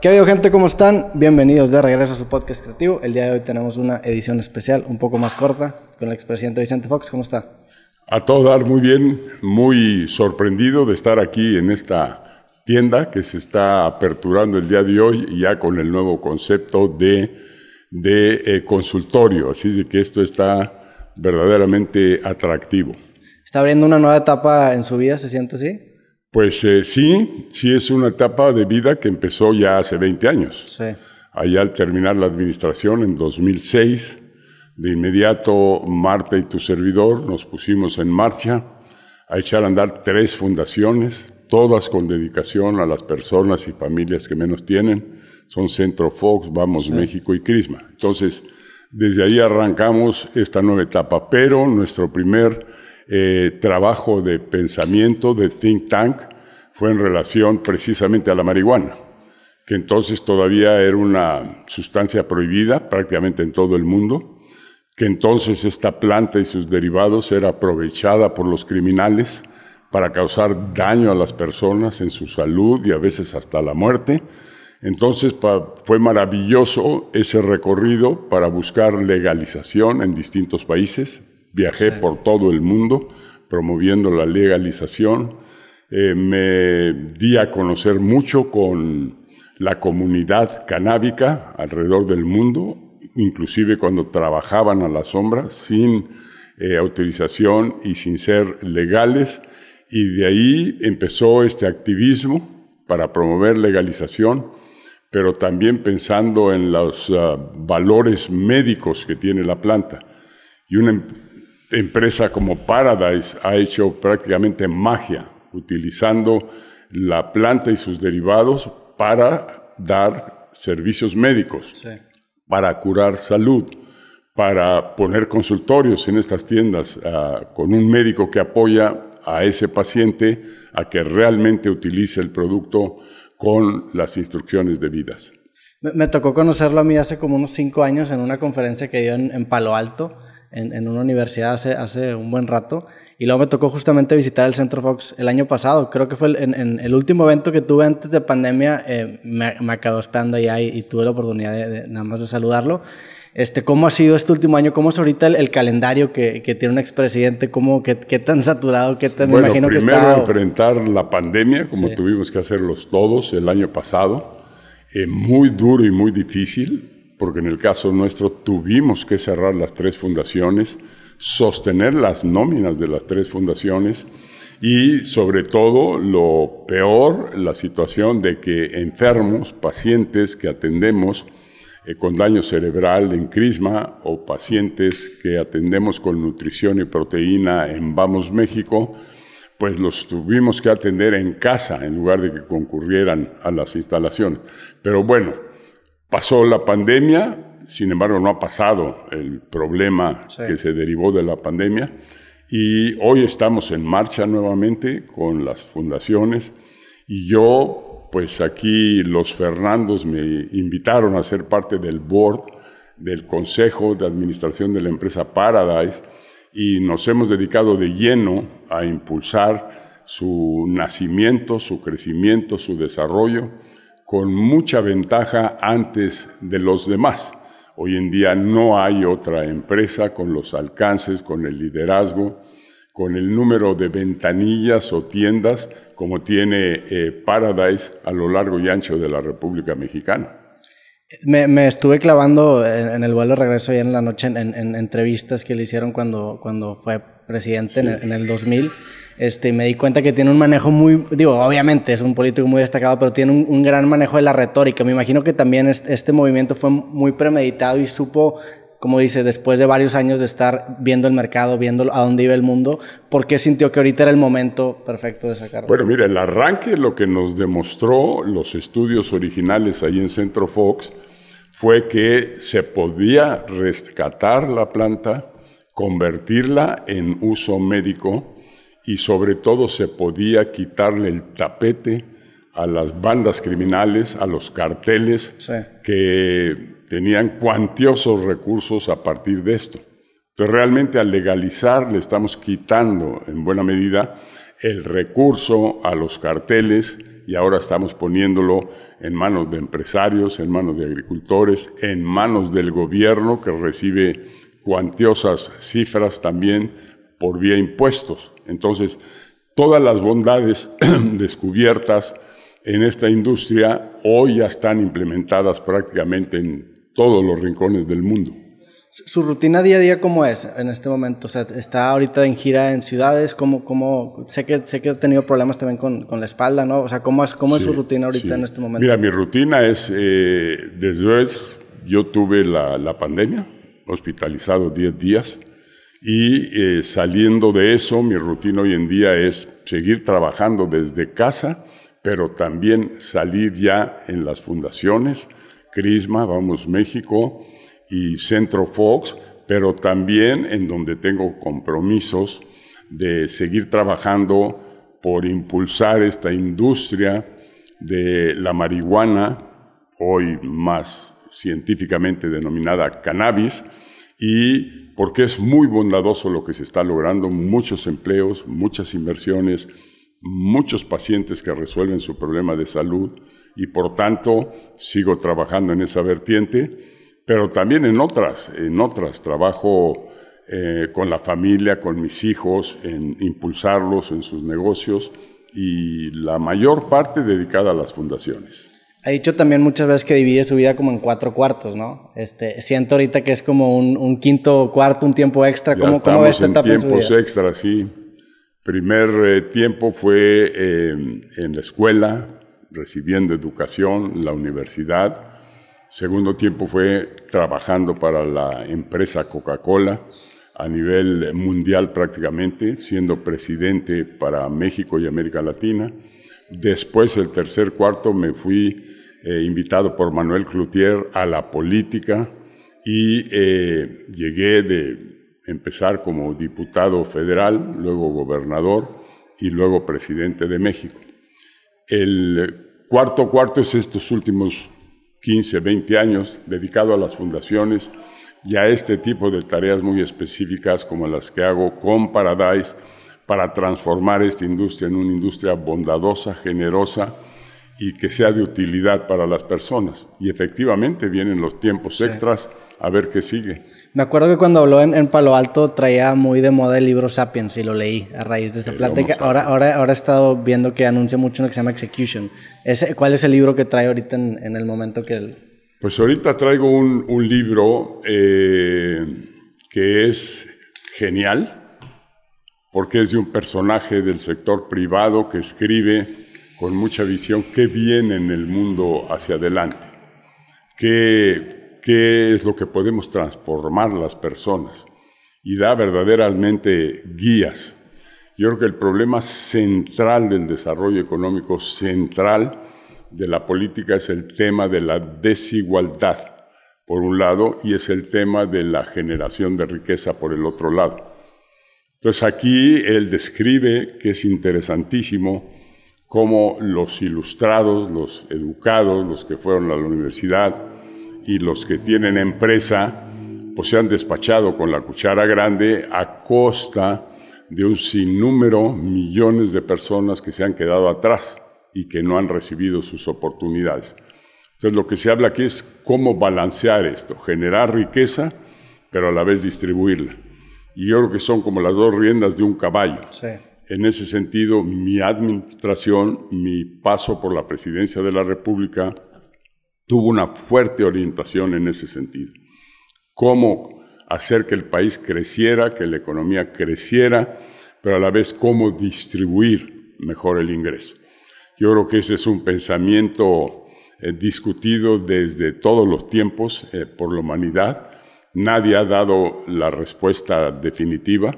¿Qué ha gente? ¿Cómo están? Bienvenidos de regreso a su podcast creativo. El día de hoy tenemos una edición especial, un poco más corta, con el expresidente Vicente Fox. ¿Cómo está? A todos muy bien, muy sorprendido de estar aquí en esta tienda que se está aperturando el día de hoy, ya con el nuevo concepto de, de eh, consultorio. Así de que esto está verdaderamente atractivo. ¿Está abriendo una nueva etapa en su vida? ¿Se siente así? Pues eh, sí, sí es una etapa de vida que empezó ya hace 20 años. Allá al terminar la administración en 2006, de inmediato Marta y tu servidor nos pusimos en marcha a echar a andar tres fundaciones, todas con dedicación a las personas y familias que menos tienen. Son Centro Fox, Vamos México y Crisma. Entonces, desde ahí arrancamos esta nueva etapa, pero nuestro primer eh, trabajo de pensamiento, de think tank, fue en relación precisamente a la marihuana, que entonces todavía era una sustancia prohibida prácticamente en todo el mundo, que entonces esta planta y sus derivados era aprovechada por los criminales para causar daño a las personas en su salud y a veces hasta la muerte. Entonces fue maravilloso ese recorrido para buscar legalización en distintos países, viajé por todo el mundo promoviendo la legalización. Eh, me di a conocer mucho con la comunidad canábica alrededor del mundo, inclusive cuando trabajaban a la sombra sin eh, autorización y sin ser legales. Y de ahí empezó este activismo para promover legalización, pero también pensando en los ah, valores médicos que tiene la planta. Y una em- empresa como Paradise ha hecho prácticamente magia, utilizando la planta y sus derivados para dar servicios médicos, para curar salud, para poner consultorios en estas tiendas ah, con un médico que apoya a ese paciente a que realmente utilice el producto con las instrucciones debidas. Me, tocó conocerlo a mí hace como unos cinco años en una conferencia que dio en Palo Alto en, una universidad hace, hace un buen rato. Y luego me tocó justamente visitar el Centro Fox el año pasado. Creo que fue el, en, el último evento que tuve antes de pandemia. Eh, me, me, esperando allá y, tuve la oportunidad de, nada más de saludarlo. Este, ¿Cómo ha sido este último año? ¿Cómo es ahorita el, calendario que, tiene un expresidente? ¿Cómo, qué, tan saturado? Qué tan, bueno, me imagino primero enfrentar la pandemia, como tuvimos que hacerlos todos el año pasado. Eh, muy duro y muy difícil porque en el caso nuestro tuvimos que cerrar las tres fundaciones, sostener las nóminas de las tres fundaciones y sobre todo lo peor, la situación de que enfermos, pacientes que atendemos eh, con daño cerebral en Crisma o pacientes que atendemos con nutrición y proteína en Vamos México, pues los tuvimos que atender en casa en lugar de que concurrieran a las instalaciones. Pero bueno, Pasó la pandemia, sin embargo no ha pasado el problema que se derivó de la pandemia y hoy estamos en marcha nuevamente con las fundaciones y yo, pues aquí los Fernandos me invitaron a ser parte del board del Consejo de Administración de la empresa Paradise y nos hemos dedicado de lleno a impulsar su nacimiento, su crecimiento, su desarrollo con mucha ventaja antes de los demás. Hoy en día no hay otra empresa con los alcances, con el liderazgo, con el número de ventanillas o tiendas como tiene eh, Paradise a lo largo y ancho de la República Mexicana. Me, estuve clavando en, el vuelo de regreso y en la noche en, entrevistas que le hicieron cuando, cuando fue presidente en, el, 2000 este, me di cuenta que tiene un manejo muy, digo, obviamente es un político muy destacado, pero tiene un, gran manejo de la retórica. Me imagino que también este, movimiento fue muy premeditado y supo, como dice, después de varios años de estar viendo el mercado, viendo a dónde iba el mundo, ¿por qué sintió que ahorita era el momento perfecto de sacarlo? Bueno, mire, el arranque, lo que nos demostró los estudios originales ahí en Centro Fox, fue que se podía rescatar la planta, convertirla en uso médico, y sobre todo se podía quitarle el tapete a las bandas criminales, a los carteles que tenían cuantiosos recursos a partir de esto. Entonces realmente al legalizar le estamos quitando en buena medida el recurso a los carteles y ahora estamos poniéndolo en manos de empresarios, en manos de agricultores, en manos del gobierno que recibe cuantiosas cifras también por vía impuestos. Entonces, todas las bondades descubiertas en esta industria hoy ya están implementadas prácticamente en todos los rincones del mundo. ¿Su rutina día a día cómo es en este momento? O sea, está ahorita en gira en ciudades, Sé, que, sé que ha tenido problemas también con, con la espalda, ¿no? O sea, ¿cómo es, cómo es su rutina ahorita en este momento? Mira, mi rutina es, eh, desde yo tuve la, la pandemia, hospitalizado 10 días, y eh, saliendo de eso, mi rutina hoy en día es seguir trabajando desde casa, pero también salir ya en las fundaciones, Crisma, Vamos México y Centro Fox, pero también en donde tengo compromisos de seguir trabajando por impulsar esta industria de la marihuana, hoy más científicamente denominada cannabis, y porque es muy bondadoso lo que se está logrando, muchos empleos, muchas inversiones, muchos pacientes que resuelven su problema de salud y por tanto sigo trabajando en esa vertiente, pero también en otras, en otras trabajo eh, con la familia, con mis hijos, en impulsarlos en sus negocios y la mayor parte dedicada a las fundaciones ha dicho también muchas veces que divide su vida como en cuatro cuartos, ¿no? Este, siento ahorita que es como un, quinto cuarto, un tiempo extra. ¿Cómo, ves esta etapa tiempos su extra, sí. Primer eh, tiempo fue eh, en la escuela, recibiendo educación, la universidad. Segundo tiempo fue trabajando para la empresa Coca-Cola a nivel mundial prácticamente, siendo presidente para México y América Latina. Después, el tercer cuarto, me fui eh, invitado por Manuel Cloutier a la política y eh, llegué de empezar como diputado federal, luego gobernador y luego presidente de México. El cuarto cuarto es estos últimos 15, 20 años dedicado a las fundaciones y a este tipo de tareas muy específicas como las que hago con Paradise para transformar esta industria en una industria bondadosa, generosa, y que sea de utilidad para las personas. Y efectivamente vienen los tiempos extras a ver qué sigue. Me acuerdo que cuando habló en, Palo Alto traía muy de moda el libro Sapiens y lo leí a raíz de esa plática. Ahora, ahora, ahora he estado viendo que anuncia mucho uno que se llama Execution. ¿Ese, ¿Cuál es el libro que trae ahorita en, el momento que...? él Pues ahorita traigo un, un libro eh, que es genial porque es de un personaje del sector privado que escribe con mucha visión qué viene en el mundo hacia adelante, qué, qué es lo que podemos transformar las personas y da verdaderamente guías. Yo creo que el problema central del desarrollo económico central de la política es el tema de la desigualdad, por un lado, y es el tema de la generación de riqueza, por el otro lado. Entonces aquí él describe que es interesantísimo cómo los ilustrados, los educados, los que fueron a la universidad y los que tienen empresa, pues se han despachado con la cuchara grande a costa de un sinnúmero, millones de personas que se han quedado atrás y que no han recibido sus oportunidades. Entonces lo que se habla aquí es cómo balancear esto, generar riqueza, pero a la vez distribuirla. Y yo creo que son como las dos riendas de un caballo. Sí. En ese sentido, mi administración, mi paso por la presidencia de la República, tuvo una fuerte orientación en ese sentido. Cómo hacer que el país creciera, que la economía creciera, pero a la vez cómo distribuir mejor el ingreso. Yo creo que ese es un pensamiento eh, discutido desde todos los tiempos eh, por la humanidad. Nadie ha dado la respuesta definitiva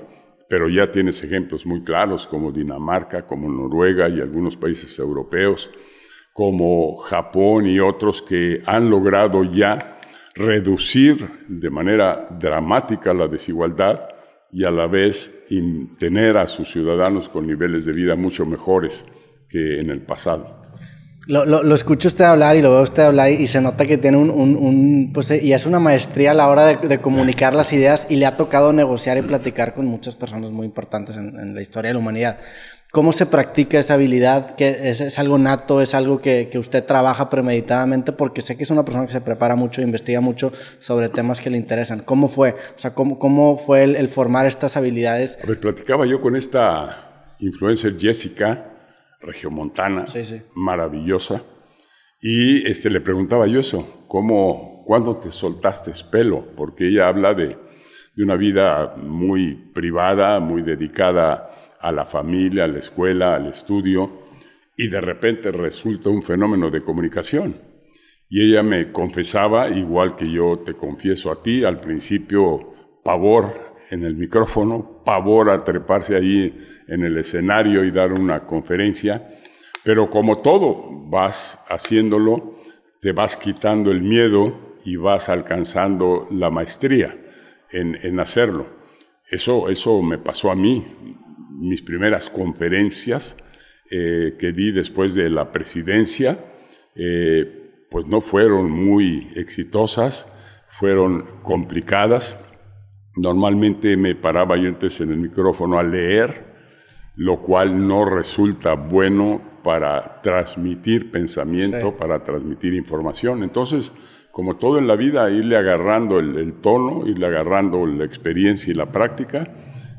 pero ya tienes ejemplos muy claros como Dinamarca, como Noruega y algunos países europeos, como Japón y otros que han logrado ya reducir de manera dramática la desigualdad y a la vez tener a sus ciudadanos con niveles de vida mucho mejores que en el pasado. Lo, lo, escucho usted hablar y lo veo usted hablar y, se nota que tiene un, un, un, pues, eh, y es una maestría a la hora de, comunicar las ideas y le ha tocado negociar y platicar con muchas personas muy importantes en, la historia de la humanidad. ¿Cómo se practica esa habilidad? que es, es, algo nato? ¿Es algo que, que, usted trabaja premeditadamente? Porque sé que es una persona que se prepara mucho, investiga mucho sobre temas que le interesan. ¿Cómo fue? O sea, ¿cómo, cómo fue el, formar estas habilidades? A platicaba yo con esta influencer Jessica, regiomontana, Montana, maravillosa. Y este, le preguntaba yo eso, ¿cómo, ¿cuándo te soltaste pelo? Porque ella habla de, de una vida muy privada, muy dedicada a la familia, a la escuela, al estudio, y de repente resulta un fenómeno de comunicación. Y ella me confesaba, igual que yo te confieso a ti, al principio pavor en el micrófono, pavor a treparse ahí en el escenario y dar una conferencia, pero como todo, vas haciéndolo, te vas quitando el miedo y vas alcanzando la maestría en, hacerlo. Eso, eso me pasó a mí. Mis primeras conferencias eh, que di después de la presidencia, eh, pues no fueron muy exitosas, fueron complicadas, Normalmente me paraba yo antes en el micrófono a leer, lo cual no resulta bueno para transmitir pensamiento, para transmitir información. Entonces, como todo en la vida, irle agarrando el, el, tono, irle agarrando la experiencia y la práctica,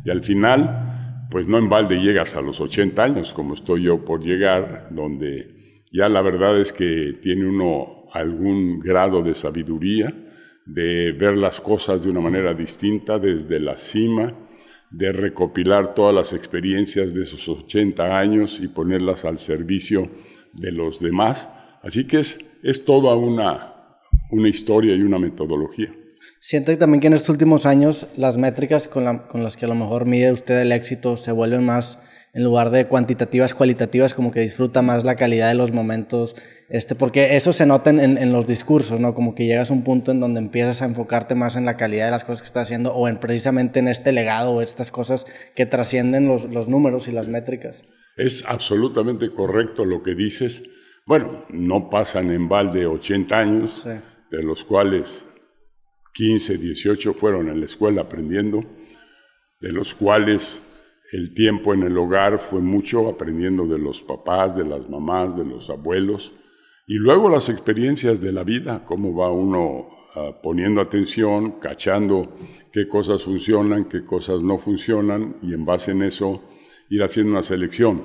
y al final, pues no en balde llegas a los 80 años, como estoy yo por llegar, donde ya la verdad es que tiene uno algún grado de sabiduría, de ver las cosas de una manera distinta desde la cima, de recopilar todas las experiencias de esos 80 años y ponerlas al servicio de los demás. Así que es, es toda una, una historia y una metodología. Siente también que en estos últimos años las métricas con, con las que a lo mejor mide usted el éxito se vuelven más en lugar de cuantitativas, cualitativas, como que disfruta más la calidad de los momentos, este, porque eso se nota en, los discursos, ¿no? Como que llegas a un punto en donde empiezas a enfocarte más en la calidad de las cosas que estás haciendo o en precisamente en este legado o estas cosas que trascienden los, números y las métricas. Es absolutamente correcto lo que dices. Bueno, no pasan en balde 80 años, de los cuales 15, 18 fueron en la escuela aprendiendo, de los cuales el tiempo en el hogar fue mucho aprendiendo de los papás, de las mamás, de los abuelos, y luego las experiencias de la vida, cómo va uno ah, poniendo atención, cachando qué cosas funcionan, qué cosas no funcionan, y en base en eso ir haciendo una selección.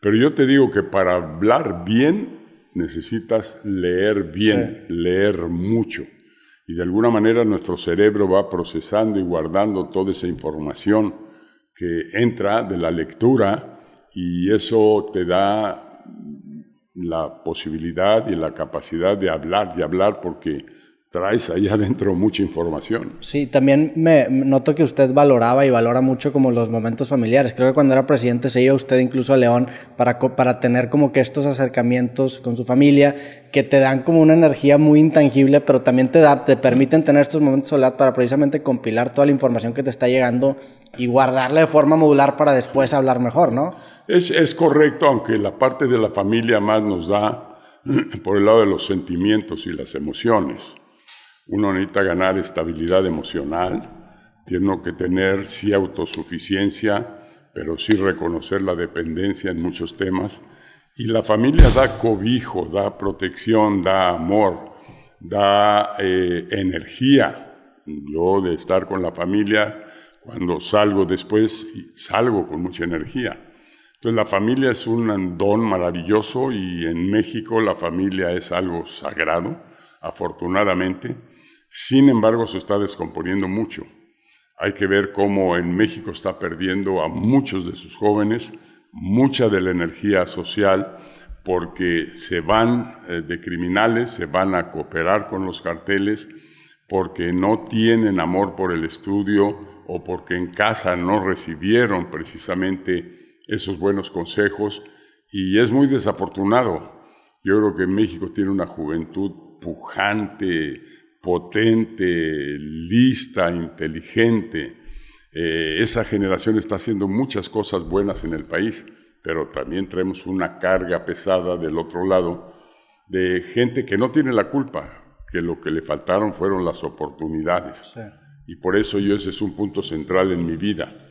Pero yo te digo que para hablar bien necesitas leer bien, leer mucho. Y de alguna manera nuestro cerebro va procesando y guardando toda esa información que entra de la lectura y eso te da la posibilidad y la capacidad de hablar, y hablar porque traes ahí adentro mucha información. Sí, también me noto que usted valoraba y valora mucho como los momentos familiares. Creo que cuando era presidente se iba usted incluso a León para, para tener como que estos acercamientos con su familia que te dan como una energía muy intangible, pero también te, te permiten tener estos momentos de para precisamente compilar toda la información que te está llegando y guardarla de forma modular para después hablar mejor, ¿no? Es, es correcto, aunque la parte de la familia más nos da por el lado de los sentimientos y las emociones. Uno necesita ganar estabilidad emocional, tiene que tener sí autosuficiencia, pero sí reconocer la dependencia en muchos temas. Y la familia da cobijo, da protección, da amor, da eh, energía. Yo de estar con la familia, cuando salgo después, salgo con mucha energía. Entonces la familia es un don maravilloso y en México la familia es algo sagrado, afortunadamente, sin embargo, se está descomponiendo mucho. Hay que ver cómo en México está perdiendo a muchos de sus jóvenes mucha de la energía social porque se van eh, de criminales, se van a cooperar con los carteles, porque no tienen amor por el estudio o porque en casa no recibieron precisamente esos buenos consejos y es muy desafortunado. Yo creo que México tiene una juventud pujante, potente, lista, inteligente. Eh, esa generación está haciendo muchas cosas buenas en el país, pero también traemos una carga pesada del otro lado de gente que no tiene la culpa, que lo que le faltaron fueron las oportunidades. Y por eso yo ese es un punto central en mi vida.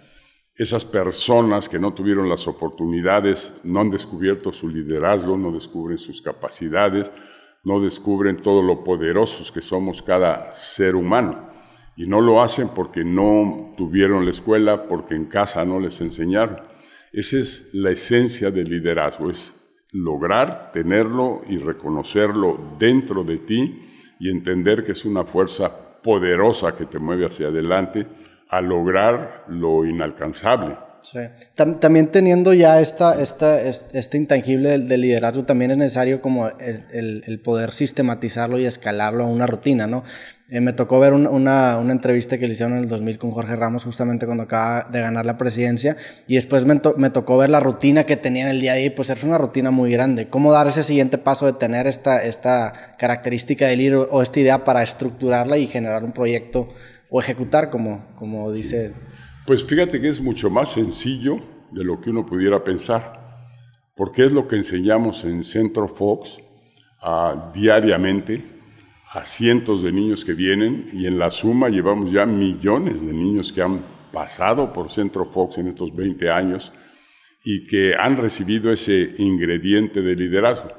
Esas personas que no tuvieron las oportunidades, no han descubierto su liderazgo, no descubren sus capacidades, no descubren todo lo poderosos que somos cada ser humano. Y no lo hacen porque no tuvieron la escuela, porque en casa no les enseñaron. Esa es la esencia del liderazgo, es lograr tenerlo y reconocerlo dentro de ti y entender que es una fuerza poderosa que te mueve hacia adelante a lograr lo inalcanzable. También teniendo ya esta, esta, este intangible de liderazgo, también es necesario como el, el, poder sistematizarlo y escalarlo a una rutina, ¿no? Eh, me tocó ver una, una, entrevista que le hicieron en el 2000 con Jorge Ramos justamente cuando acaba de ganar la presidencia y después me, me tocó ver la rutina que tenía en el día a día y pues es una rutina muy grande. ¿Cómo dar ese siguiente paso de tener esta, esta característica del líder o esta idea para estructurarla y generar un proyecto o ejecutar como, como dice... Pues fíjate que es mucho más sencillo de lo que uno pudiera pensar, porque es lo que enseñamos en Centro Fox ah, diariamente a cientos de niños que vienen y en la suma llevamos ya millones de niños que han pasado por Centro Fox en estos 20 años y que han recibido ese ingrediente de liderazgo.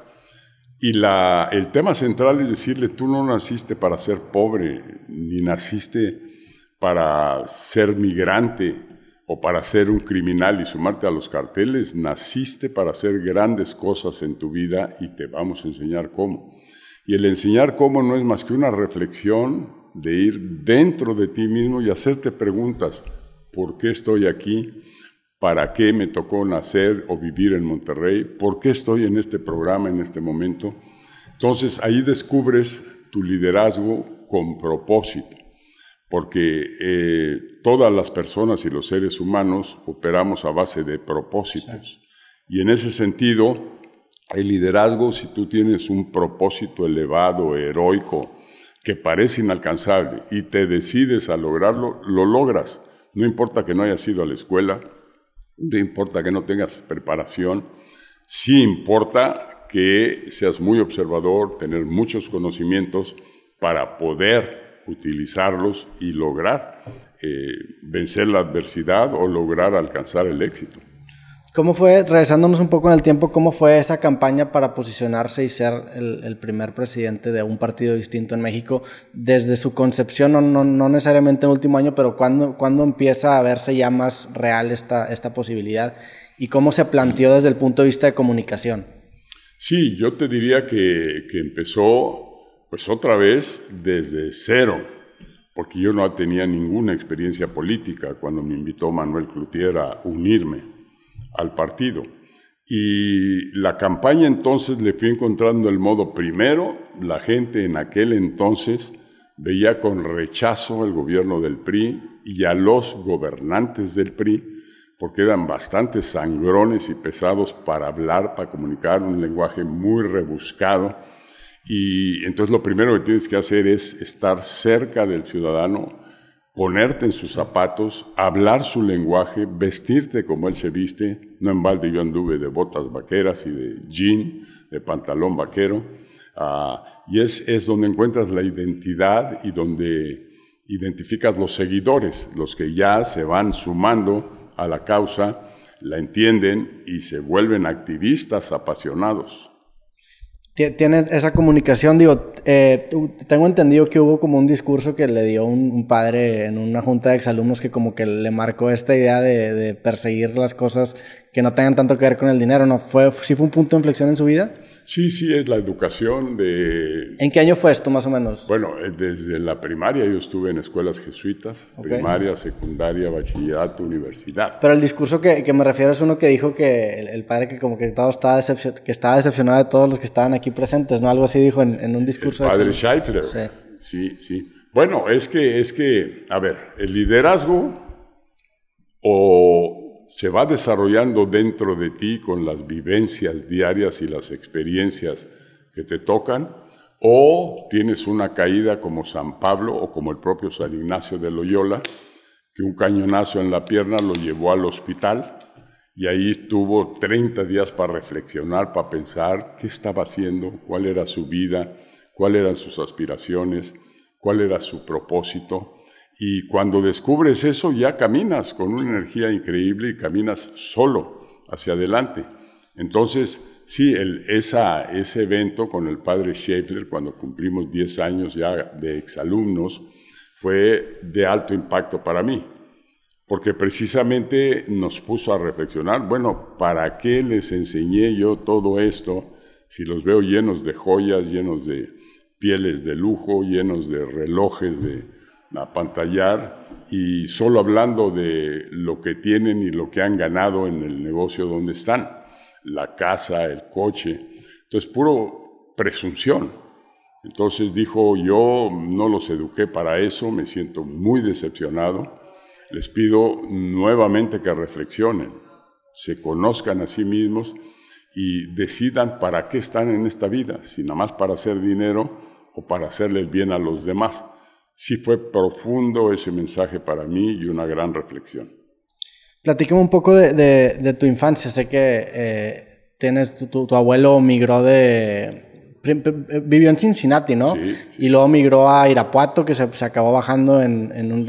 Y la, el tema central es decirle, tú no naciste para ser pobre, ni naciste para ser migrante o para ser un criminal y sumarte a los carteles, naciste para hacer grandes cosas en tu vida y te vamos a enseñar cómo. Y el enseñar cómo no es más que una reflexión de ir dentro de ti mismo y hacerte preguntas, ¿por qué estoy aquí? ¿Para qué me tocó nacer o vivir en Monterrey? ¿Por qué estoy en este programa en este momento? Entonces ahí descubres tu liderazgo con propósito porque eh, todas las personas y los seres humanos operamos a base de propósitos. Y en ese sentido, el liderazgo, si tú tienes un propósito elevado, heroico, que parece inalcanzable y te decides a lograrlo, lo logras. No importa que no hayas ido a la escuela, no importa que no tengas preparación, sí importa que seas muy observador, tener muchos conocimientos para poder utilizarlos y lograr eh, vencer la adversidad o lograr alcanzar el éxito. ¿Cómo fue, regresándonos un poco en el tiempo, cómo fue esa campaña para posicionarse y ser el, primer presidente de un partido distinto en México desde su concepción, no, no, necesariamente en el último año, pero cuándo, cuando empieza a verse ya más real esta, esta posibilidad y cómo se planteó desde el punto de vista de comunicación? Sí, yo te diría que, que empezó pues otra vez desde cero, porque yo no tenía ninguna experiencia política cuando me invitó Manuel Clutier a unirme al partido. Y la campaña entonces le fui encontrando el modo primero, la gente en aquel entonces veía con rechazo el gobierno del PRI y a los gobernantes del PRI, porque eran bastante sangrones y pesados para hablar, para comunicar un lenguaje muy rebuscado y entonces lo primero que tienes que hacer es estar cerca del ciudadano, ponerte en sus zapatos, hablar su lenguaje, vestirte como él se viste. No en balde yo anduve de botas vaqueras y de jean, de pantalón vaquero. Ah, y es donde encuentras la identidad y donde identificas los seguidores, los que ya se van sumando a la causa, la entienden y se vuelven activistas apasionados tiene esa comunicación, digo, eh, tengo entendido que hubo como un discurso que le dio un, padre en una junta de exalumnos que como que le marcó esta idea de, de perseguir las cosas que no tengan tanto que ver con el dinero, ¿no? Fue, ¿Sí fue un punto de inflexión en su vida? Sí, sí, es la educación de... ¿En qué año fue esto más o menos? Bueno, eh, desde la primaria yo estuve en escuelas jesuitas, primaria, secundaria, bachillerato, universidad. Pero el discurso que, me refiero es uno que dijo que el, padre que como que, estaba que estaba decepcionado de todos los que estaban aquí presentes, ¿no? Algo así dijo en, un discurso. El padre Scheifler. Sí. sí, sí. Bueno, es que, es que, a ver, el liderazgo o se va desarrollando dentro de ti con las vivencias diarias y las experiencias que te tocan, o tienes una caída como San Pablo o como el propio San Ignacio de Loyola, que un cañonazo en la pierna lo llevó al hospital y ahí estuvo 30 días para reflexionar, para pensar qué estaba haciendo, cuál era su vida, cuáles eran sus aspiraciones, cuál era su propósito y cuando descubres eso, ya caminas con una energía increíble y caminas solo hacia adelante. Entonces, sí, el, ese evento con el padre Schaeffler, cuando cumplimos 10 años ya de exalumnos, fue de alto impacto para mí, porque precisamente nos puso a reflexionar, bueno, ¿para qué les enseñé yo todo esto si los veo llenos de joyas, llenos de pieles de lujo, llenos de relojes de pantallar y solo hablando de lo que tienen y lo que han ganado en el negocio donde están, la casa, el coche. Entonces, puro presunción. Entonces dijo, yo no los eduqué para eso, me siento muy decepcionado, les pido nuevamente que reflexionen, se conozcan a sí mismos y decidan para qué están en esta vida, si nada más para hacer dinero o para hacerle el bien a los demás. Sí fue profundo ese mensaje para mí y una gran reflexión. Platícame un poco de, tu infancia. Sé que eh, tienes tu, abuelo migró de... Eh, vivió en Cincinnati, ¿no? Y luego migró a Irapuato, que se, se acabó bajando en,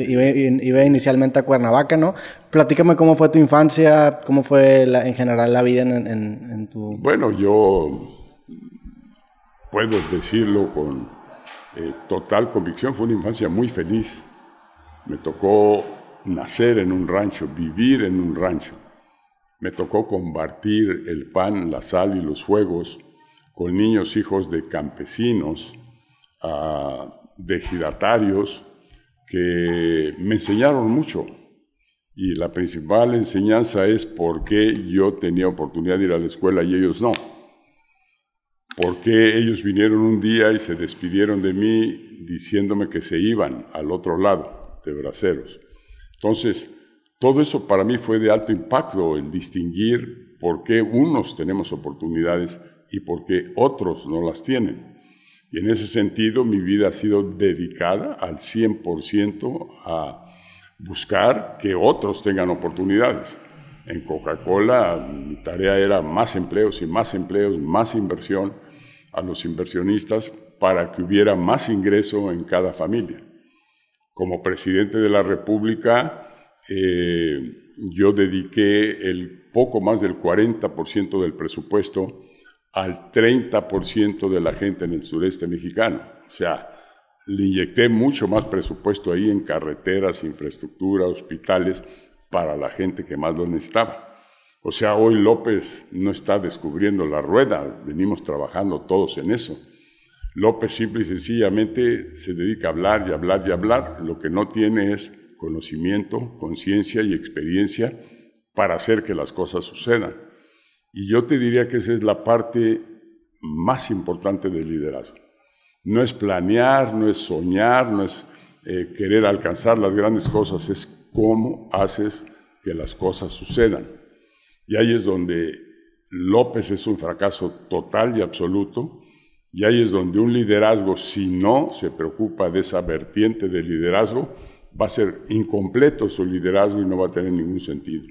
iba, inicialmente a Cuernavaca, ¿no? Platícame cómo fue tu infancia, cómo fue en general la vida en, en tu... Bueno, yo puedo decirlo con eh, total convicción, fue una infancia muy feliz. Me tocó nacer en un rancho, vivir en un rancho. Me tocó compartir el pan, la sal y los fuegos con niños hijos de campesinos, ah, de giratarios, que me enseñaron mucho. Y la principal enseñanza es por qué yo tenía oportunidad de ir a la escuela y ellos no porque ellos vinieron un día y se despidieron de mí diciéndome que se iban al otro lado de braceros. Entonces, todo eso para mí fue de alto impacto, el distinguir por qué unos tenemos oportunidades y por qué otros no las tienen. Y en ese sentido, mi vida ha sido dedicada al 100% a buscar que otros tengan oportunidades. En Coca-Cola mi tarea era más empleos y más empleos, más inversión a los inversionistas para que hubiera más ingreso en cada familia. Como presidente de la República, eh, yo dediqué el poco más del 40% del presupuesto al 30% de la gente en el sureste mexicano. O sea, le inyecté mucho más presupuesto ahí en carreteras, infraestructura, hospitales, para la gente que más lo necesitaba. O sea, hoy López no está descubriendo la rueda, venimos trabajando todos en eso. López simple y sencillamente se dedica a hablar y hablar y hablar, lo que no tiene es conocimiento, conciencia y experiencia para hacer que las cosas sucedan. Y yo te diría que esa es la parte más importante del liderazgo. No es planear, no es soñar, no es eh, querer alcanzar las grandes cosas, es cómo haces que las cosas sucedan. Y ahí es donde López es un fracaso total y absoluto, y ahí es donde un liderazgo, si no se preocupa de esa vertiente de liderazgo, va a ser incompleto su liderazgo y no va a tener ningún sentido.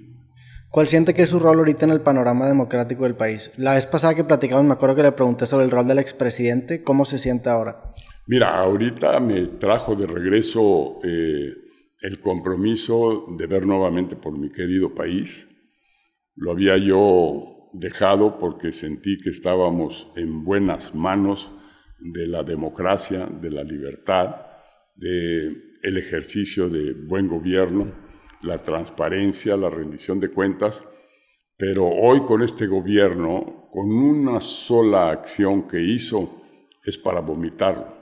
¿Cuál siente que es su rol ahorita en el panorama democrático del país? La vez pasada que platicamos me acuerdo que le pregunté sobre el rol del expresidente, ¿cómo se siente ahora? Mira, ahorita me trajo de regreso eh, el compromiso de ver nuevamente por mi querido país. Lo había yo dejado porque sentí que estábamos en buenas manos de la democracia, de la libertad, de el ejercicio de buen gobierno, la transparencia, la rendición de cuentas, pero hoy con este gobierno, con una sola acción que hizo, es para vomitarlo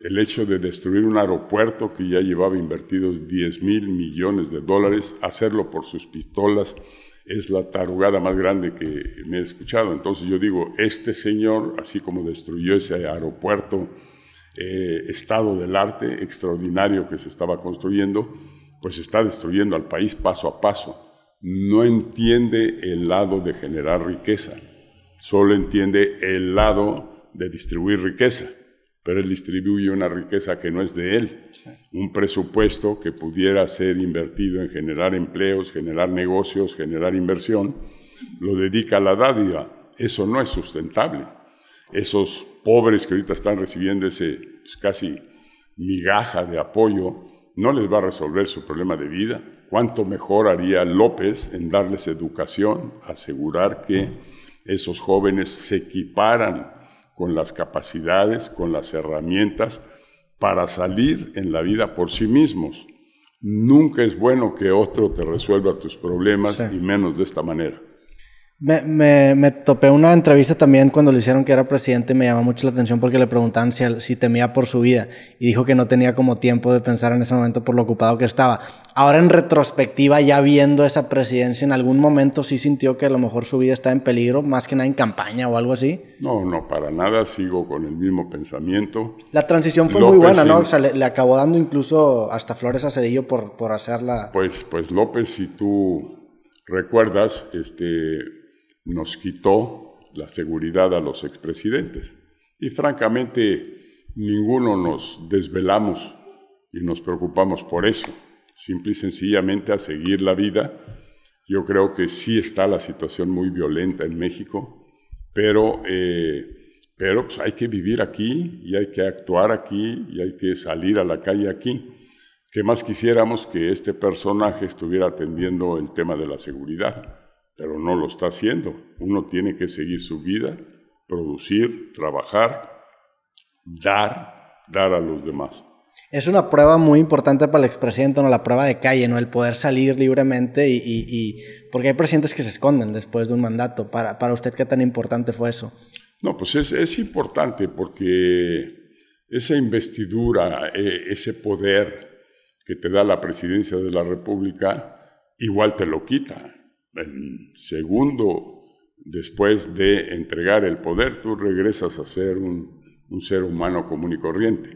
el hecho de destruir un aeropuerto que ya llevaba invertidos 10 mil millones de dólares, hacerlo por sus pistolas, es la tarugada más grande que me he escuchado. Entonces yo digo, este señor, así como destruyó ese aeropuerto, eh, estado del arte extraordinario que se estaba construyendo, pues está destruyendo al país paso a paso. No entiende el lado de generar riqueza, solo entiende el lado de distribuir riqueza pero él distribuye una riqueza que no es de él, un presupuesto que pudiera ser invertido en generar empleos, generar negocios, generar inversión, lo dedica a la dádiva. Eso no es sustentable. Esos pobres que ahorita están recibiendo ese pues, casi migaja de apoyo, no les va a resolver su problema de vida. ¿Cuánto mejor haría López en darles educación, asegurar que esos jóvenes se equiparan con las capacidades, con las herramientas para salir en la vida por sí mismos. Nunca es bueno que otro te resuelva tus problemas y menos de esta manera. Me, me, me, topé una entrevista también cuando le hicieron que era presidente me llamó mucho la atención porque le preguntaban si, temía por su vida y dijo que no tenía como tiempo de pensar en ese momento por lo ocupado que estaba. Ahora en retrospectiva, ya viendo esa presidencia, ¿en algún momento sí sintió que a lo mejor su vida está en peligro, más que nada en campaña o algo así? No, no, para nada, sigo con el mismo pensamiento. La transición fue muy buena, ¿no? O sea, le, acabó dando incluso hasta flores a Cedillo por, por hacerla. Pues, pues López, si tú recuerdas, este nos quitó la seguridad a los expresidentes. Y francamente, ninguno nos desvelamos y nos preocupamos por eso. Simple y sencillamente a seguir la vida. Yo creo que sí está la situación muy violenta en México, pero, eh, pero pues, hay que vivir aquí y hay que actuar aquí y hay que salir a la calle aquí. ¿Qué más quisiéramos que este personaje estuviera atendiendo el tema de la seguridad pero no lo está haciendo. Uno tiene que seguir su vida, producir, trabajar, dar, dar a los demás. Es una prueba muy importante para el expresidente, ¿no? La prueba de calle, ¿no? El poder salir libremente y, Porque hay presidentes que se esconden después de un mandato. Para, usted, ¿qué tan importante fue eso? No, pues es, importante porque esa investidura, e, ese poder que te da la presidencia de la República, igual te lo quita el segundo después de entregar el poder, tú regresas a ser un, ser humano común y corriente.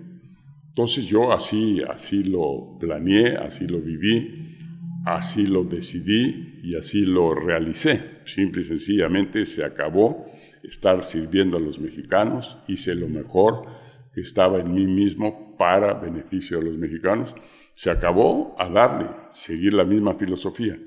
Entonces yo así, así lo planeé, así lo viví, así lo decidí y así lo realicé. Simple y sencillamente se acabó estar sirviendo a los mexicanos, hice lo mejor que estaba en mí mismo para beneficio de los mexicanos. Se acabó a darle, seguir la misma filosofía.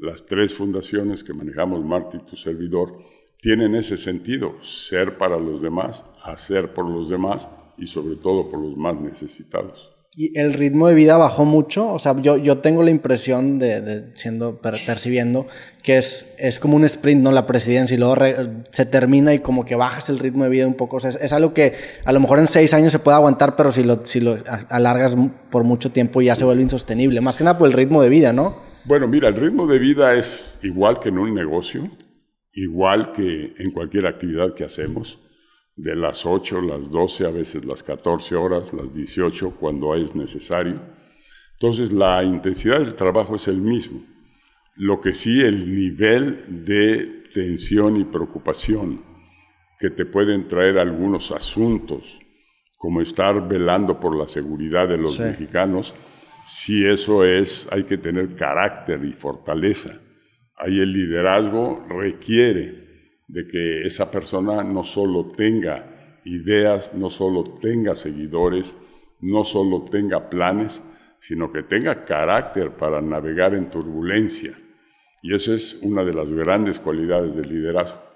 Las tres fundaciones que manejamos, Marti, tu servidor, tienen ese sentido, ser para los demás, hacer por los demás y sobre todo por los más necesitados. ¿Y el ritmo de vida bajó mucho? O sea, yo, yo tengo la impresión de, siendo, percibiendo, que es, es como un sprint, ¿no? La presidencia y luego se termina y como que bajas el ritmo de vida un poco. es, es, algo que a lo mejor en seis años se puede aguantar, pero si lo, si lo alargas por mucho tiempo ya se vuelve insostenible. Más que nada por el ritmo de vida, ¿no? Bueno, mira, el ritmo de vida es igual que en un negocio, igual que en cualquier actividad que hacemos, de las 8, las 12, a veces las 14 horas, las 18 cuando es necesario. Entonces la intensidad del trabajo es el mismo, lo que sí el nivel de tensión y preocupación que te pueden traer algunos asuntos, como estar velando por la seguridad de los mexicanos, si eso es, hay que tener carácter y fortaleza. Ahí el liderazgo requiere de que esa persona no solo tenga ideas, no solo tenga seguidores, no solo tenga planes, sino que tenga carácter para navegar en turbulencia. Y esa es una de las grandes cualidades del liderazgo.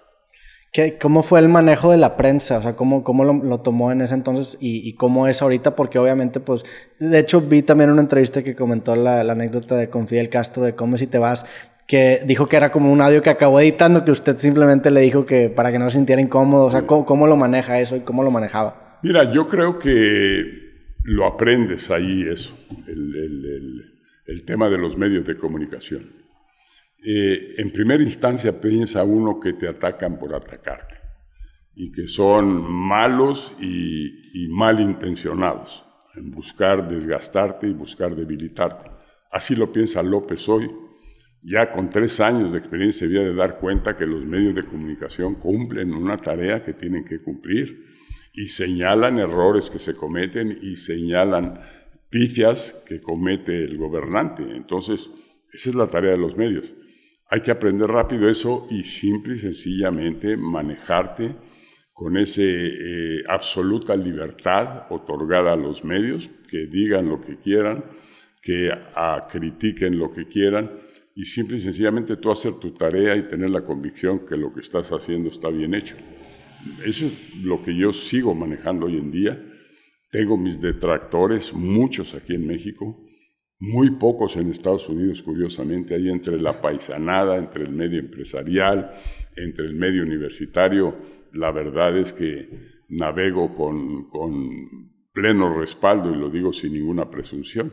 ¿Cómo fue el manejo de la prensa? O sea, ¿cómo, lo, tomó en ese entonces y, cómo es ahorita? Porque obviamente, pues, de hecho vi también una entrevista que comentó la, anécdota de Confidel Castro de cómo si te vas, que dijo que era como un audio que acabó editando, que usted simplemente le dijo que para que no se sintiera incómodo. O sea, ¿cómo, lo maneja eso y cómo lo manejaba? Mira, yo creo que lo aprendes ahí eso, el tema de los medios de comunicación. Eh, en primera instancia piensa uno que te atacan por atacarte y que son malos y, malintencionados en buscar desgastarte y buscar debilitarte. Así lo piensa López hoy, ya con tres años de experiencia había de dar cuenta que los medios de comunicación cumplen una tarea que tienen que cumplir y señalan errores que se cometen y señalan pifias que comete el gobernante. Entonces, esa es la tarea de los medios. Hay que aprender rápido eso y simple y sencillamente manejarte con esa eh, absoluta libertad otorgada a los medios, que digan lo que quieran, que ah, critiquen lo que quieran, y simple y sencillamente tú hacer tu tarea y tener la convicción que lo que estás haciendo está bien hecho. Eso es lo que yo sigo manejando hoy en día. Tengo mis detractores, muchos aquí en México, muy pocos en Estados Unidos, curiosamente, hay entre la paisanada, entre el medio empresarial, entre el medio universitario. La verdad es que navego con, pleno respaldo y lo digo sin ninguna presunción.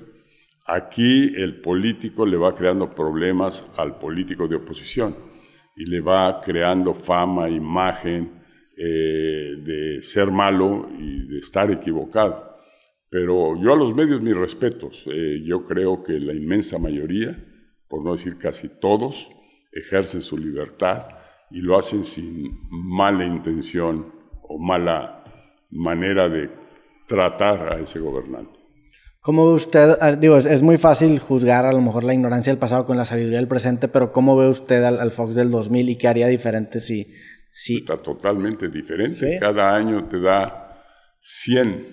Aquí el político le va creando problemas al político de oposición y le va creando fama, imagen eh, de ser malo y de estar equivocado. Pero yo a los medios mis respetos. Eh, yo creo que la inmensa mayoría, por no decir casi todos, ejercen su libertad y lo hacen sin mala intención o mala manera de tratar a ese gobernante. ¿Cómo ve usted, digo, es, muy fácil juzgar a lo mejor la ignorancia del pasado con la sabiduría del presente, pero ¿cómo ve usted al, Fox del 2000 y qué haría diferente si... si... Está totalmente diferente. Cada año te da 100.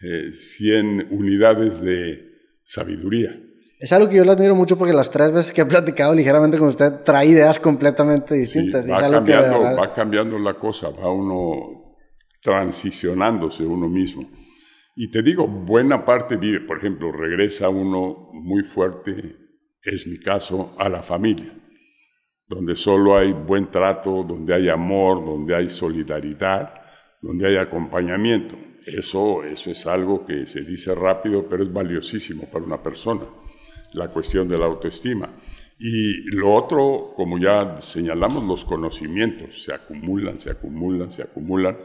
100 eh, unidades de sabiduría. Es algo que yo le admiro mucho porque las tres veces que he platicado ligeramente con usted trae ideas completamente distintas. va, cambiando, va cambiando la cosa, va uno transicionándose uno mismo. Y te digo, buena parte vive, por ejemplo, regresa uno muy fuerte, es mi caso, a la familia, donde solo hay buen trato, donde hay amor, donde hay solidaridad, donde hay acompañamiento. Eso, es algo que se dice rápido, pero es valiosísimo para una persona, la cuestión de la autoestima. Y lo otro, como ya señalamos, los conocimientos se acumulan, se acumulan, se acumulan,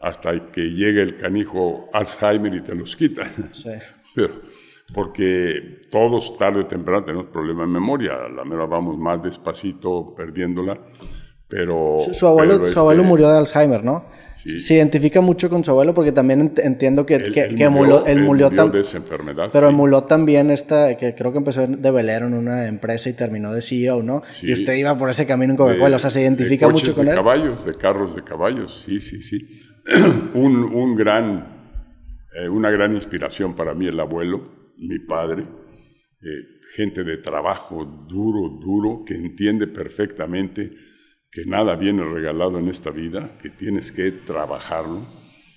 hasta que llegue el canijo Alzheimer y te los quita. Pero, porque todos tarde o temprano tenemos problemas de memoria, a la mera vamos más despacito perdiéndola, pero... Su, su abuelo este murió de Alzheimer, ¿no? Se identifica mucho con su abuelo porque también entiendo que, El que, emuló, Pero emuló también esta, que creo que empezó de velero en una empresa y terminó de CEO, ¿no? Y usted iba por ese camino en Coca-Cola, o sea, se identifica mucho con él. De caballos, de carros, de caballos, sí, sí, sí. un, gran, eh, una gran inspiración para mí el abuelo, mi padre. Eh, gente de trabajo duro, duro, que entiende perfectamente que nada viene regalado en esta vida, que tienes que trabajarlo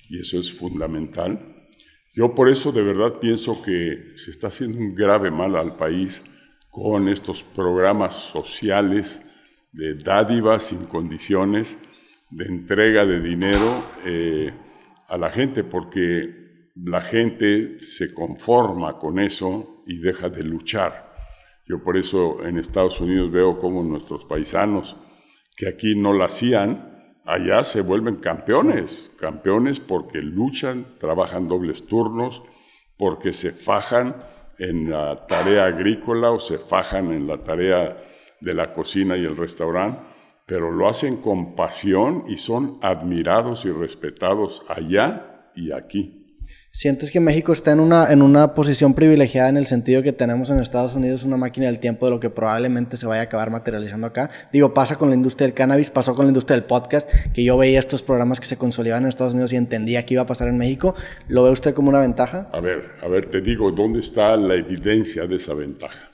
y eso es fundamental. Yo por eso de verdad pienso que se está haciendo un grave mal al país con estos programas sociales de dádivas sin condiciones, de entrega de dinero eh, a la gente, porque la gente se conforma con eso y deja de luchar. Yo por eso en Estados Unidos veo cómo nuestros paisanos, que aquí no la hacían, allá se vuelven campeones, campeones porque luchan, trabajan dobles turnos, porque se fajan en la tarea agrícola o se fajan en la tarea de la cocina y el restaurante, pero lo hacen con pasión y son admirados y respetados allá y aquí. ¿Sientes que México está en una, en una posición privilegiada en el sentido que tenemos en Estados Unidos una máquina del tiempo de lo que probablemente se vaya a acabar materializando acá? Digo, pasa con la industria del cannabis, pasó con la industria del podcast, que yo veía estos programas que se consolidaban en Estados Unidos y entendía que iba a pasar en México. ¿Lo ve usted como una ventaja? A ver, a ver, te digo, ¿dónde está la evidencia de esa ventaja?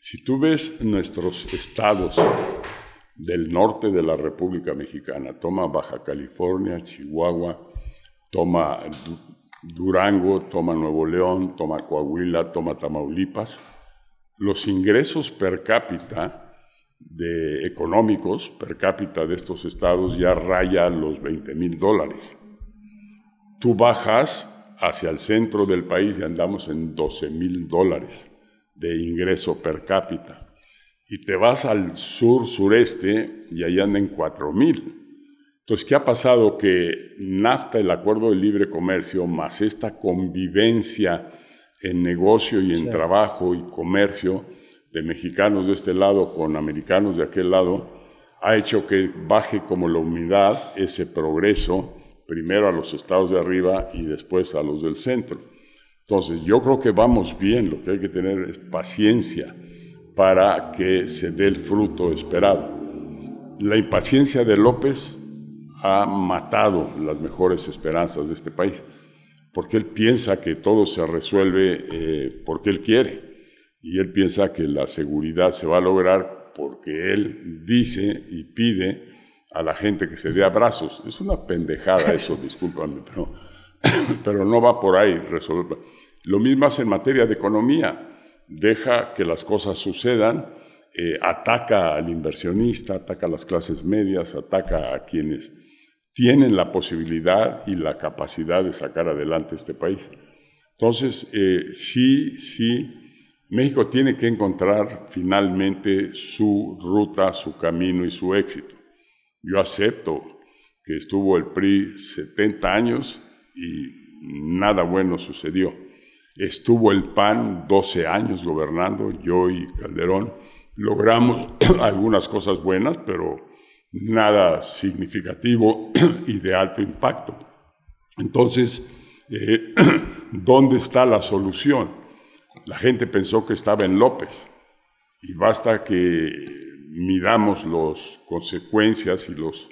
Si tú ves nuestros estados del norte de la República Mexicana, toma Baja California, Chihuahua, toma Durango, toma Nuevo León, toma Coahuila, toma Tamaulipas, los ingresos per cápita de económicos per cápita de estos estados ya raya los 20 mil dólares. Tú bajas hacia el centro del país y andamos en 12 mil dólares de ingreso per cápita. Y te vas al sur sureste y ahí andan en 4 mil. Entonces, ¿qué ha pasado? Que NAFTA, el Acuerdo de Libre Comercio, más esta convivencia en negocio y en trabajo y comercio de mexicanos de este lado con americanos de aquel lado, ha hecho que baje como la humedad ese progreso, primero a los estados de arriba y después a los del centro. Entonces, yo creo que vamos bien, lo que hay que tener es paciencia para que se dé el fruto esperado. La impaciencia de López ha matado las mejores esperanzas de este país, porque él piensa que todo se resuelve eh, porque él quiere, y él piensa que la seguridad se va a lograr porque él dice y pide a la gente que se dé abrazos. Es una pendejada eso, discúlpame, pero, pero no va por ahí resolver. Lo mismo hace en materia de economía. Deja que las cosas sucedan, eh, ataca al inversionista, ataca a las clases medias, ataca a quienes tienen la posibilidad y la capacidad de sacar adelante este país. Entonces, eh, sí, sí, México tiene que encontrar finalmente su ruta, su camino y su éxito. Yo acepto que estuvo el PRI 70 años y nada bueno sucedió. Estuvo el PAN 12 años gobernando, yo y Calderón. Logramos algunas cosas buenas, pero nada significativo y de alto impacto. Entonces, eh, ¿dónde está la solución? La gente pensó que estaba en López y basta que midamos las consecuencias y los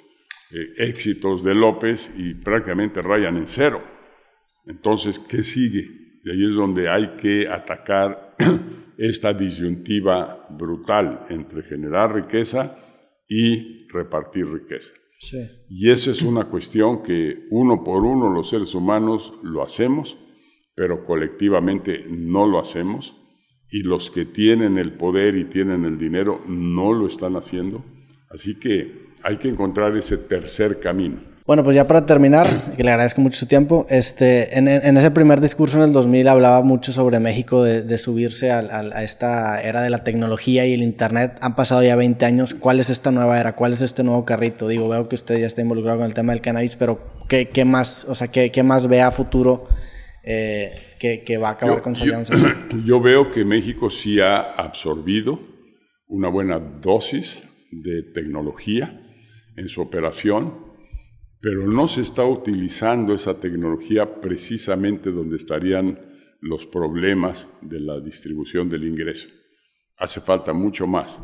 eh, éxitos de López y prácticamente rayan en cero. Entonces, ¿qué sigue? De ahí es donde hay que atacar esta disyuntiva brutal entre generar riqueza y repartir riqueza. Y esa es una cuestión que uno por uno los seres humanos lo hacemos, pero colectivamente no lo hacemos y los que tienen el poder y tienen el dinero no lo están haciendo. Así que hay que encontrar ese tercer camino. Bueno, pues ya para terminar, que le agradezco mucho su tiempo, este, en, ese primer discurso en el 2000 hablaba mucho sobre México, de, subirse a, esta era de la tecnología y el Internet. Han pasado ya 20 años, ¿cuál es esta nueva era? ¿Cuál es este nuevo carrito? Digo, veo que usted ya está involucrado con el tema del cannabis, pero ¿qué, más, o sea, qué, más ve a futuro? Eh, que, va a acabar con su yo, yo veo que México sí ha absorbido una buena dosis de tecnología en su operación pero no se está utilizando esa tecnología precisamente donde estarían los problemas de la distribución del ingreso. Hace falta mucho más.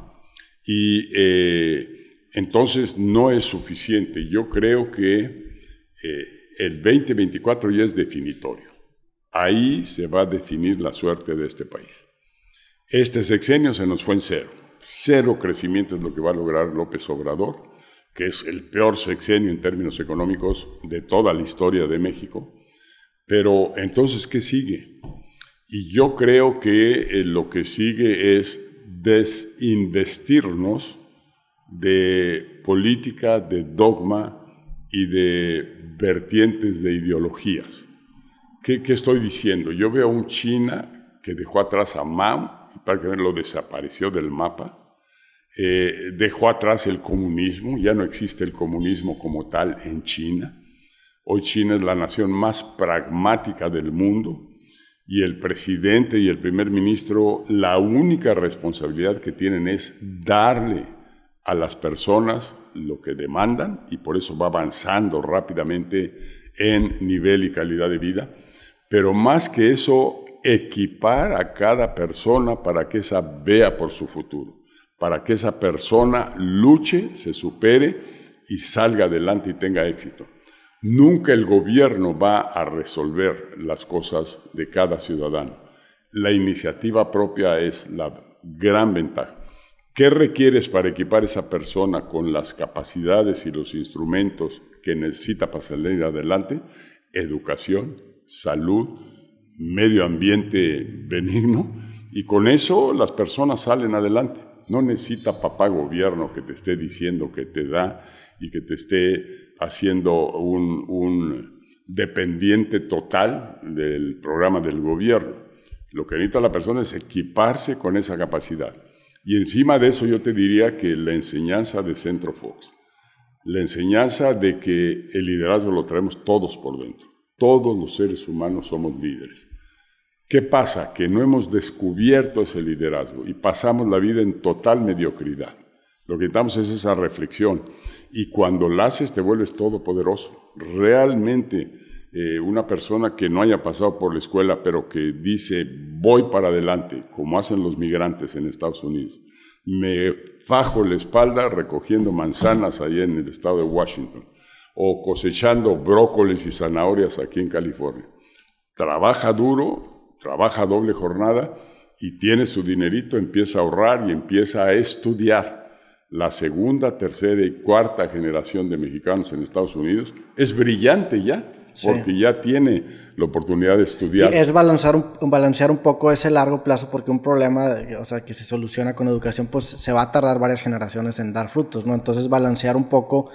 Y eh, entonces no es suficiente. Yo creo que eh, el 2024 ya es definitorio. Ahí se va a definir la suerte de este país. Este sexenio se nos fue en cero. Cero crecimiento es lo que va a lograr López Obrador que es el peor sexenio en términos económicos de toda la historia de México. Pero entonces, ¿qué sigue? Y yo creo que eh, lo que sigue es desinvestirnos de política, de dogma y de vertientes de ideologías. ¿Qué, estoy diciendo? Yo veo a un China que dejó atrás a Mao y para que lo desapareció del mapa eh, dejó atrás el comunismo, ya no existe el comunismo como tal en China. Hoy China es la nación más pragmática del mundo y el presidente y el primer ministro, la única responsabilidad que tienen es darle a las personas lo que demandan y por eso va avanzando rápidamente en nivel y calidad de vida. Pero más que eso, equipar a cada persona para que esa vea por su futuro para que esa persona luche, se supere y salga adelante y tenga éxito. Nunca el gobierno va a resolver las cosas de cada ciudadano. La iniciativa propia es la gran ventaja. ¿Qué requieres para equipar a esa persona con las capacidades y los instrumentos que necesita para salir adelante? Educación, salud, medio ambiente benigno y con eso las personas salen adelante. No necesita papá gobierno que te esté diciendo que te da y que te esté haciendo un, dependiente total del programa del gobierno. Lo que necesita la persona es equiparse con esa capacidad. Y encima de eso yo te diría que la enseñanza de Centro Fox, la enseñanza de que el liderazgo lo traemos todos por dentro. Todos los seres humanos somos líderes. ¿Qué pasa? Que no hemos descubierto ese liderazgo y pasamos la vida en total mediocridad. Lo que necesitamos es esa reflexión. Y cuando la haces te vuelves todopoderoso. Realmente eh, una persona que no haya pasado por la escuela, pero que dice voy para adelante, como hacen los migrantes en Estados Unidos. Me fajo la espalda recogiendo manzanas allá en el estado de Washington o cosechando brócolis y zanahorias aquí en California. Trabaja duro trabaja doble jornada y tiene su dinerito, empieza a ahorrar y empieza a estudiar. La segunda, tercera y cuarta generación de mexicanos en Estados Unidos es brillante ya, porque ya tiene la oportunidad de estudiar. es balancear un, balancear un poco ese largo plazo, porque un problema, o sea, que se soluciona con educación, pues se va a tardar varias generaciones en dar frutos, ¿no? Entonces, balancear un poco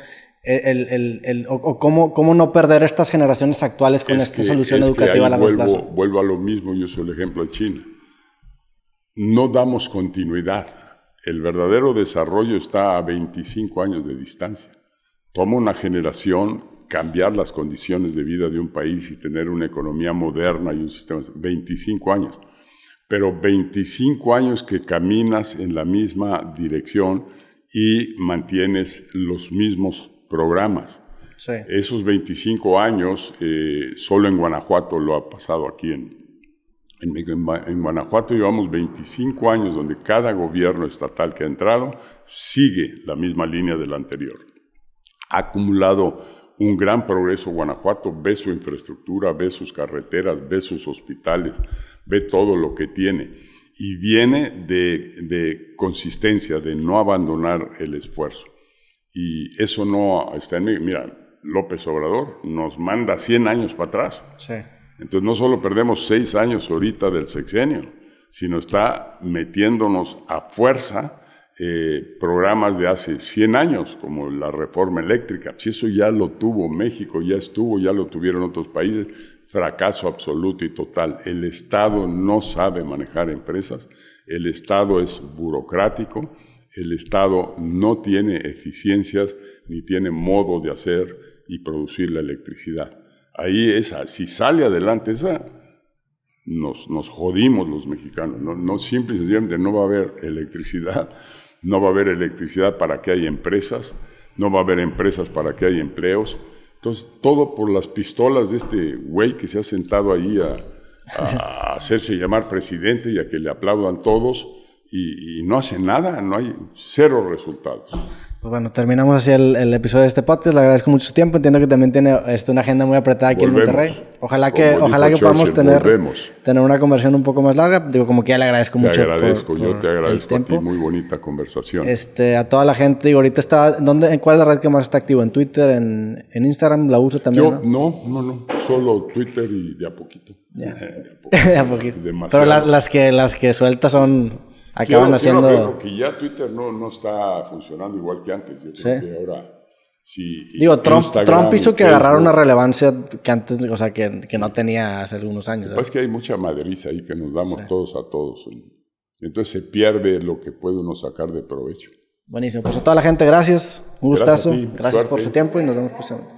el, el, el, o, cómo, cómo, no perder estas generaciones actuales con esta solución educativa a largo plazo. Vuelvo a lo mismo, yo soy el ejemplo de China. No damos continuidad. El verdadero desarrollo está a 25 años de distancia. Toma una generación cambiar las condiciones de vida de un país y tener una economía moderna y un sistema... 25 años. Pero 25 años que caminas en la misma dirección y mantienes los mismos programas. Esos 25 años, eh, solo en Guanajuato lo ha pasado aquí en, Guanajuato llevamos 25 años donde cada gobierno estatal que ha entrado sigue la misma línea del anterior. Ha acumulado un gran progreso Guanajuato, ve su infraestructura, ve sus carreteras, ve sus hospitales, ve todo lo que tiene. Y viene de consistencia, de no abandonar el esfuerzo. Y eso no está en mí. Mira, López Obrador nos manda 100 años para atrás. Entonces no solo perdemos 6 años ahorita del sexenio, sino está metiéndonos a fuerza eh, programas de hace 100 años, como la reforma eléctrica. Si eso ya lo tuvo México, ya estuvo, ya lo tuvieron otros países, fracaso absoluto y total. El Estado no sabe manejar empresas, el Estado es burocrático el Estado no tiene eficiencias ni tiene modo de hacer y producir la electricidad. Ahí esa, si sale adelante esa, nos, nos jodimos los mexicanos. No, no simple no va a haber electricidad, no va a haber electricidad para que haya empresas, no va a haber empresas para que haya empleos. Entonces, todo por las pistolas de este güey que se ha sentado ahí a, a hacerse llamar presidente y a que le aplaudan todos y, no hace nada, no hay cero resultados. Pues bueno, terminamos así el, episodio de este podcast. Le agradezco mucho su tiempo. Entiendo que también tiene este, una agenda muy apretada aquí en Monterrey. Ojalá que, ojalá que podamos tener, tener una conversación un poco más larga. Digo, como que ya le agradezco te mucho. Agradezco, yo te agradezco a ti. Muy bonita conversación. Este, a toda la gente, digo, ahorita está. ¿dónde, ¿En cuál es la red que más está activo? ¿En Twitter? ¿En, en Instagram? ¿La uso también? Yo, ¿no? no, no, Solo Twitter y de a poquito. Eh, de a poquito. Pero las, que, las que suelta son acaban haciendo... que ya Twitter no, no está funcionando igual que antes. Yo creo sí. que ahora... Sí, Digo, Trump, hizo que agarrar una relevancia que antes, o sea, que, que no tenía hace algunos años. Pues que hay mucha maderiza ahí que nos damos todos a todos. Entonces se pierde lo que puede uno sacar de provecho. Buenísimo. Pues a toda la gente, gracias. Un gustazo. gracias por su tiempo y nos vemos próximamente.